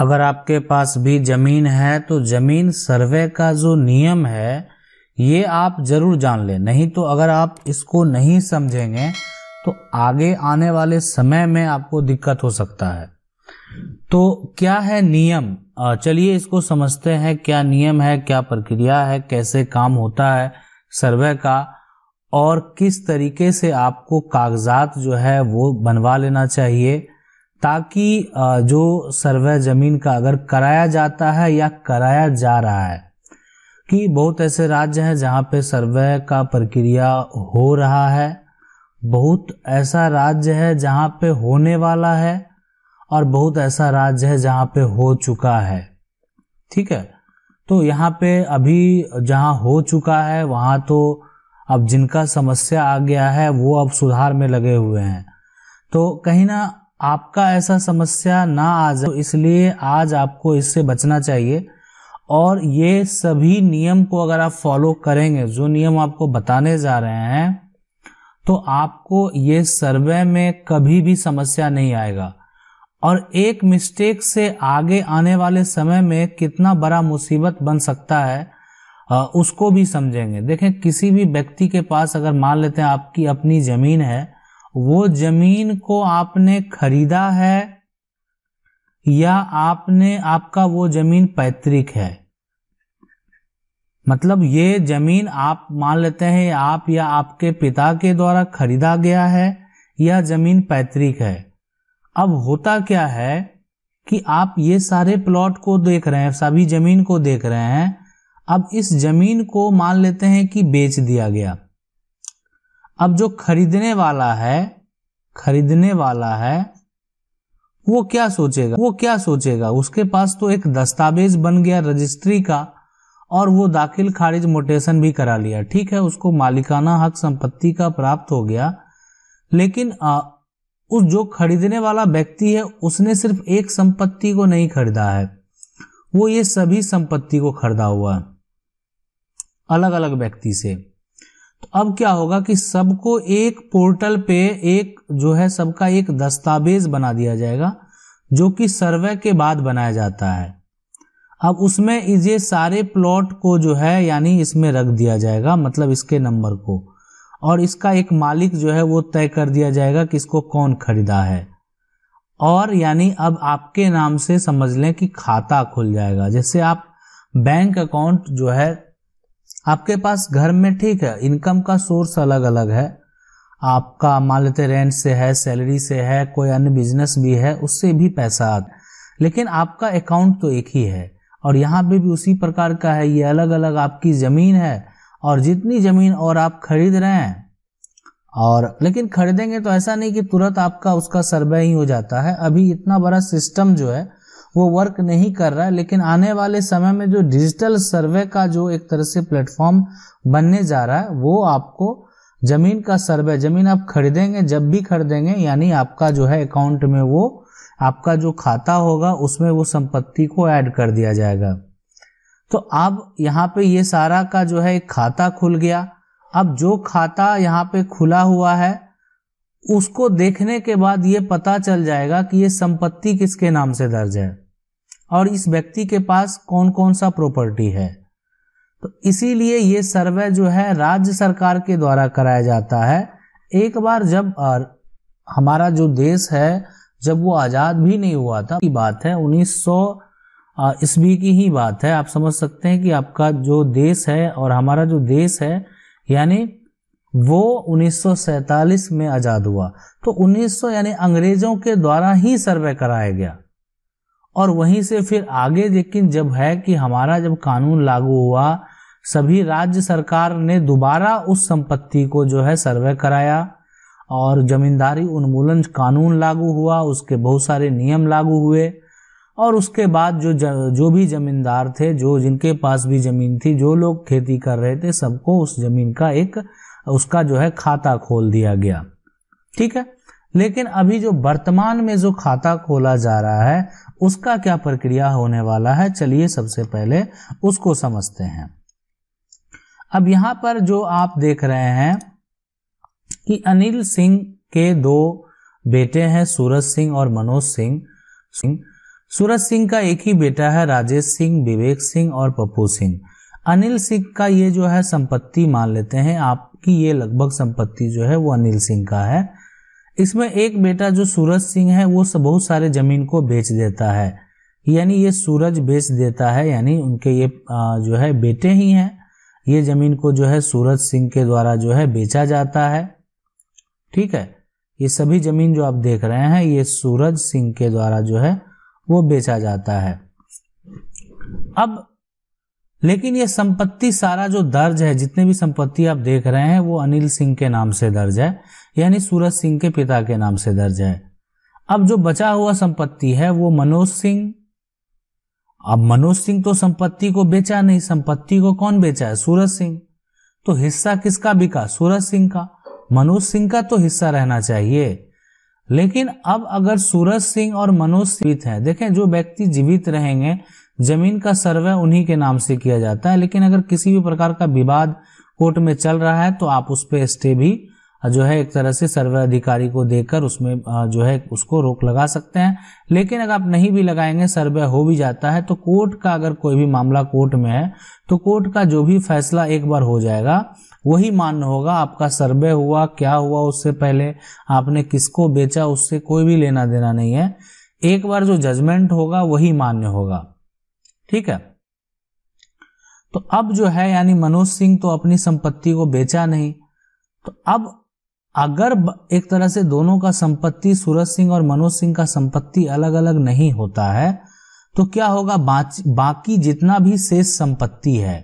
अगर आपके पास भी ज़मीन है तो ज़मीन सर्वे का जो नियम है ये आप ज़रूर जान लें नहीं तो अगर आप इसको नहीं समझेंगे तो आगे आने वाले समय में आपको दिक्कत हो सकता है तो क्या है नियम चलिए इसको समझते हैं क्या नियम है क्या प्रक्रिया है कैसे काम होता है सर्वे का और किस तरीके से आपको कागजात जो है वो बनवा लेना चाहिए ताकि जो सर्वे जमीन का अगर कराया जाता है या कराया जा रहा है कि बहुत ऐसे राज्य हैं जहाँ पे सर्वे का प्रक्रिया हो रहा है बहुत ऐसा राज्य है जहाँ पे होने वाला है और बहुत ऐसा राज्य है जहाँ पे हो चुका है ठीक है तो यहाँ पे अभी जहाँ हो चुका है वहाँ तो अब जिनका समस्या आ गया है वो अब सुधार में लगे हुए हैं तो कहीं ना आपका ऐसा समस्या ना आ जाए तो इसलिए आज आपको इससे बचना चाहिए और ये सभी नियम को अगर आप फॉलो करेंगे जो नियम आपको बताने जा रहे हैं तो आपको ये सर्वे में कभी भी समस्या नहीं आएगा और एक मिस्टेक से आगे आने वाले समय में कितना बड़ा मुसीबत बन सकता है उसको भी समझेंगे देखें किसी भी व्यक्ति के पास अगर मान लेते हैं आपकी अपनी ज़मीन है वो जमीन को आपने खरीदा है या आपने आपका वो जमीन पैतृक है मतलब ये जमीन आप मान लेते हैं आप या आपके पिता के द्वारा खरीदा गया है या जमीन पैतृक है अब होता क्या है कि आप ये सारे प्लॉट को देख रहे हैं सभी जमीन को देख रहे हैं अब इस जमीन को मान लेते हैं कि बेच दिया गया अब जो खरीदने वाला है खरीदने वाला है वो क्या सोचेगा वो क्या सोचेगा उसके पास तो एक दस्तावेज बन गया रजिस्ट्री का और वो दाखिल खारिज मोटेशन भी करा लिया ठीक है उसको मालिकाना हक संपत्ति का प्राप्त हो गया लेकिन आ, उस जो खरीदने वाला व्यक्ति है उसने सिर्फ एक संपत्ति को नहीं खरीदा है वो ये सभी संपत्ति को खरीदा हुआ है अलग अलग व्यक्ति से तो अब क्या होगा कि सबको एक पोर्टल पे एक जो है सबका एक दस्तावेज बना दिया जाएगा जो कि सर्वे के बाद बनाया जाता है अब उसमें ये सारे प्लॉट को जो है यानी इसमें रख दिया जाएगा मतलब इसके नंबर को और इसका एक मालिक जो है वो तय कर दिया जाएगा कि इसको कौन खरीदा है और यानी अब आपके नाम से समझ लें कि खाता खुल जाएगा जैसे आप बैंक अकाउंट जो है आपके पास घर में ठीक है इनकम का सोर्स अलग अलग है आपका मान लेते रेंट से है सैलरी से है कोई अन्य बिजनेस भी है उससे भी पैसा आता लेकिन आपका अकाउंट तो एक ही है और यहाँ पे भी उसी प्रकार का है ये अलग अलग आपकी ज़मीन है और जितनी ज़मीन और आप खरीद रहे हैं और लेकिन खरीदेंगे तो ऐसा नहीं कि तुरंत आपका उसका सर्वे ही हो जाता है अभी इतना बड़ा सिस्टम जो है वो वर्क नहीं कर रहा है लेकिन आने वाले समय में जो डिजिटल सर्वे का जो एक तरह से प्लेटफॉर्म बनने जा रहा है वो आपको जमीन का सर्वे जमीन आप खरीदेंगे जब भी खरीदेंगे यानी आपका जो है अकाउंट में वो आपका जो खाता होगा उसमें वो संपत्ति को ऐड कर दिया जाएगा तो अब यहाँ पे ये सारा का जो है एक खाता खुल गया अब जो खाता यहाँ पे खुला हुआ है उसको देखने के बाद ये पता चल जाएगा कि ये संपत्ति किसके नाम से दर्ज है और इस व्यक्ति के पास कौन कौन सा प्रॉपर्टी है तो इसीलिए ये सर्वे जो है राज्य सरकार के द्वारा कराया जाता है एक बार जब हमारा जो देश है जब वो आज़ाद भी नहीं हुआ था की बात है उन्नीस सौ ईस्वी की ही बात है आप समझ सकते हैं कि आपका जो देश है और हमारा जो देश है यानी वो 1947 में आज़ाद हुआ तो 1900 यानी अंग्रेज़ों के द्वारा ही सर्वे कराया गया और वहीं से फिर आगे लेकिन जब है कि हमारा जब कानून लागू हुआ सभी राज्य सरकार ने दोबारा उस संपत्ति को जो है सर्वे कराया और जमींदारी उन्मूलन कानून लागू हुआ उसके बहुत सारे नियम लागू हुए और उसके बाद जो जो भी जमींदार थे जो जिनके पास भी ज़मीन थी जो लोग खेती कर रहे थे सबको उस ज़मीन का एक उसका जो है खाता खोल दिया गया ठीक है लेकिन अभी जो वर्तमान में जो खाता खोला जा रहा है उसका क्या प्रक्रिया होने वाला है चलिए सबसे पहले उसको समझते हैं अब यहां पर जो आप देख रहे हैं कि अनिल सिंह के दो बेटे हैं सूरज सिंह और मनोज सिंह सिंह सूरज सिंह का एक ही बेटा है राजेश सिंह विवेक सिंह और पप्पू सिंह अनिल सिंह का ये जो है संपत्ति मान लेते हैं आपकी ये लगभग संपत्ति जो है वो अनिल सिंह का है इसमें एक बेटा जो सूरज सिंह है वो बहुत सारे जमीन को बेच देता है यानी ये सूरज बेच देता है यानी उनके ये जो है बेटे ही हैं ये जमीन को जो है सूरज सिंह के द्वारा जो है बेचा जाता है ठीक है ये सभी जमीन जो आप देख रहे हैं ये सूरज सिंह के द्वारा जो है वो बेचा जाता है अब लेकिन ये संपत्ति सारा जो दर्ज है जितने भी संपत्ति आप देख रहे हैं वो अनिल सिंह के नाम से दर्ज है यानी सूरज सिंह के पिता के नाम से दर्ज है अब जो बचा हुआ संपत्ति है वो मनोज सिंह अब मनोज सिंह तो संपत्ति को बेचा नहीं संपत्ति को कौन बेचा है सूरज सिंह तो हिस्सा किसका बिका सूरज सिंह का मनोज सिंह का तो हिस्सा रहना चाहिए लेकिन अब अगर सूरज सिंह और मनोज सिंह हैं देखें जो व्यक्ति जीवित रहेंगे जमीन का सर्वे उन्हीं के नाम से किया जाता है लेकिन अगर किसी भी प्रकार का विवाद कोर्ट में चल रहा है तो आप उस पर स्टे भी जो है एक तरह से सर्वे अधिकारी को देकर उसमें जो है उसको रोक लगा सकते हैं लेकिन अगर आप नहीं भी लगाएंगे सर्वे हो भी जाता है तो कोर्ट का अगर कोई भी मामला कोर्ट में है तो कोर्ट का जो भी फैसला एक बार हो जाएगा वही मान्य होगा आपका सर्वे हुआ क्या हुआ उससे पहले आपने किसको बेचा उससे कोई भी लेना देना नहीं है एक बार जो जजमेंट होगा वही मान्य होगा ठीक है तो अब जो है यानी मनोज सिंह तो अपनी संपत्ति को बेचा नहीं तो अब अगर एक तरह से दोनों का संपत्ति सूरज सिंह और मनोज सिंह का संपत्ति अलग अलग नहीं होता है तो क्या होगा बाकी जितना भी शेष संपत्ति है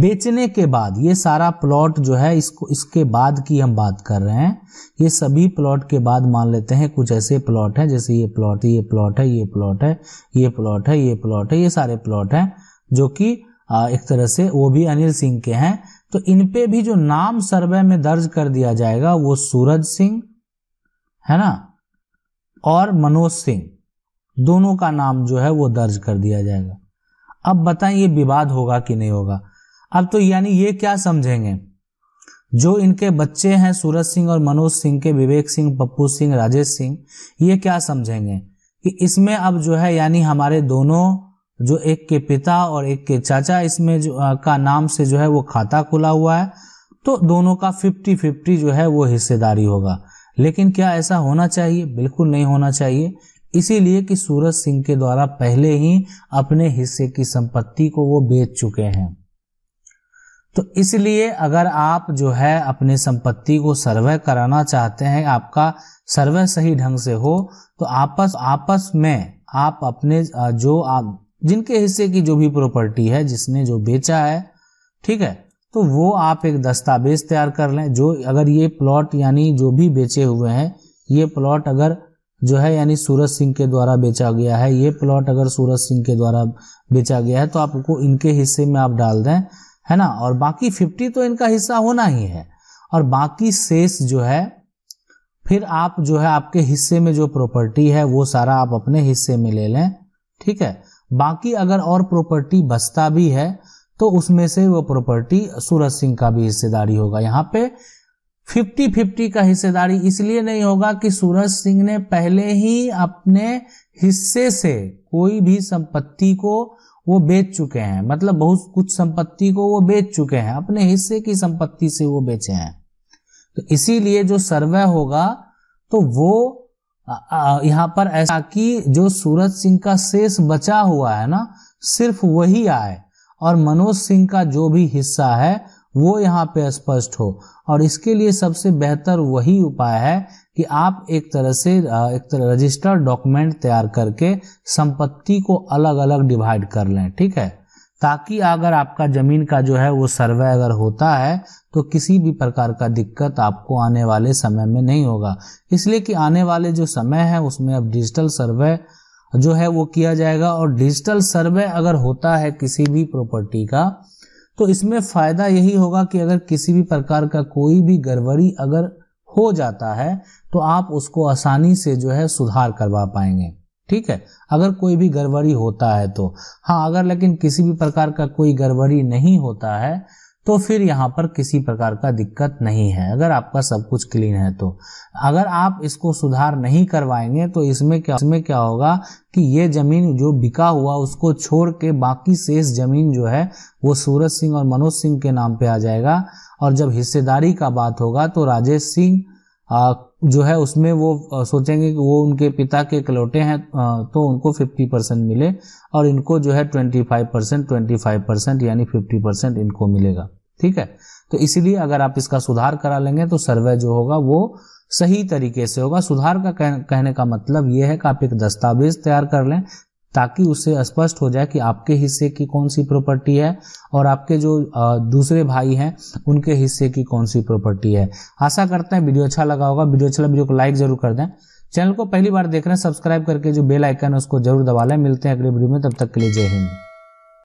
बेचने के बाद ये सारा प्लॉट जो है इसको इसके बाद की हम बात कर रहे हैं ये सभी प्लॉट के बाद मान लेते हैं कुछ ऐसे प्लॉट हैं जैसे ये प्लॉट ये प्लॉट है ये प्लॉट है ये प्लॉट है ये प्लॉट है ये सारे प्लॉट हैं जो कि एक तरह से वो भी अनिल सिंह के हैं तो इन पे भी जो नाम सर्वे में दर्ज कर दिया जाएगा वो सूरज सिंह है ना और मनोज सिंह दोनों का नाम जो है वो दर्ज कर दिया जाएगा अब बताएं ये विवाद होगा कि नहीं होगा अब तो यानी ये क्या समझेंगे जो इनके बच्चे हैं सूरज सिंह और मनोज सिंह के विवेक सिंह पप्पू सिंह राजेश सिंह ये क्या समझेंगे कि इसमें अब जो है यानी हमारे दोनों जो एक के पिता और एक के चाचा इसमें जो आ, का नाम से जो है वो खाता खुला हुआ है तो दोनों का फिफ्टी फिफ्टी जो है वो हिस्सेदारी होगा लेकिन क्या ऐसा होना चाहिए बिल्कुल नहीं होना चाहिए इसीलिए कि सूरज सिंह के द्वारा पहले ही अपने हिस्से की संपत्ति को वो बेच चुके हैं तो इसलिए अगर आप जो है अपनी संपत्ति को सर्वे कराना चाहते हैं आपका सर्वे सही ढंग से हो तो आपस आपस में आप अपने जो आप जिनके हिस्से की जो भी प्रॉपर्टी है जिसने जो बेचा है ठीक है तो वो आप एक दस्तावेज तैयार कर लें जो अगर ये प्लॉट यानी जो भी बेचे हुए हैं ये प्लॉट अगर जो है यानी सूरज सिंह के द्वारा बेचा गया है ये प्लॉट अगर सूरज सिंह के द्वारा बेचा गया है तो आपको इनके हिस्से में आप डाल दें है ना और बाकी फिफ्टी तो इनका हिस्सा होना ही है और बाकी शेष जो है फिर आप जो है आपके हिस्से में जो प्रॉपर्टी है वो सारा आप अपने हिस्से में ले लें ठीक है बाकी अगर और प्रॉपर्टी बचता भी है तो उसमें से वो प्रॉपर्टी सूरज सिंह का भी हिस्सेदारी होगा यहाँ पे फिफ्टी फिफ्टी का हिस्सेदारी इसलिए नहीं होगा कि सूरज सिंह ने पहले ही अपने हिस्से से कोई भी संपत्ति को वो बेच चुके हैं मतलब बहुत कुछ संपत्ति को वो बेच चुके हैं अपने हिस्से की संपत्ति से वो बेचे हैं तो इसीलिए जो सर्वे होगा तो वो यहाँ पर ऐसा कि जो सूरज सिंह का शेष बचा हुआ है ना सिर्फ वही आए और मनोज सिंह का जो भी हिस्सा है वो यहाँ पे स्पष्ट हो और इसके लिए सबसे बेहतर वही उपाय है कि आप एक तरह से एक तरह रजिस्टर डॉक्यूमेंट तैयार करके संपत्ति को अलग अलग डिवाइड कर लें ठीक है ताकि अगर आपका ज़मीन का जो है वो सर्वे अगर होता है तो किसी भी प्रकार का दिक्कत आपको आने वाले समय में नहीं होगा इसलिए कि आने वाले जो समय है उसमें अब डिजिटल सर्वे जो है वो किया जाएगा और डिजिटल सर्वे अगर होता है किसी भी प्रॉपर्टी का तो इसमें फ़ायदा यही होगा कि अगर किसी भी प्रकार का कोई भी गड़बड़ी अगर हो जाता है तो आप उसको आसानी से जो है सुधार करवा पाएंगे ठीक है अगर कोई भी गड़बड़ी होता है तो हाँ अगर लेकिन किसी भी प्रकार का कोई गड़बड़ी नहीं होता है तो फिर यहाँ पर किसी प्रकार का दिक्कत नहीं है अगर आपका सब कुछ क्लीन है तो अगर आप इसको सुधार नहीं करवाएंगे तो इसमें क्या इसमें क्या होगा कि ये जमीन जो बिका हुआ उसको छोड़ के बाकी शेष जमीन जो है वो सूरज सिंह और मनोज सिंह के नाम पे आ जाएगा और जब हिस्सेदारी का बात होगा तो राजेश सिंह जो है उसमें वो सोचेंगे कि वो उनके पिता के इकलौटे हैं तो उनको 50 परसेंट मिले और इनको जो है 25 परसेंट ट्वेंटी परसेंट यानी 50 परसेंट इनको मिलेगा ठीक है तो इसीलिए अगर आप इसका सुधार करा लेंगे तो सर्वे जो होगा वो सही तरीके से होगा सुधार का कहने का मतलब ये है कि आप एक दस्तावेज तैयार कर लें ताकि उससे स्पष्ट हो जाए कि आपके हिस्से की कौन सी प्रॉपर्टी है और आपके जो दूसरे भाई हैं उनके हिस्से की कौन सी प्रॉपर्टी है आशा करते हैं वीडियो अच्छा लगा होगा वीडियो अच्छा लगा वीडियो को लाइक जरूर कर दें चैनल को पहली बार देख रहे हैं सब्सक्राइब करके जो बेल आइकन है उसको जरूर दबा लें मिलते हैं अगले वीडियो में तब तक के लिए जय हिंद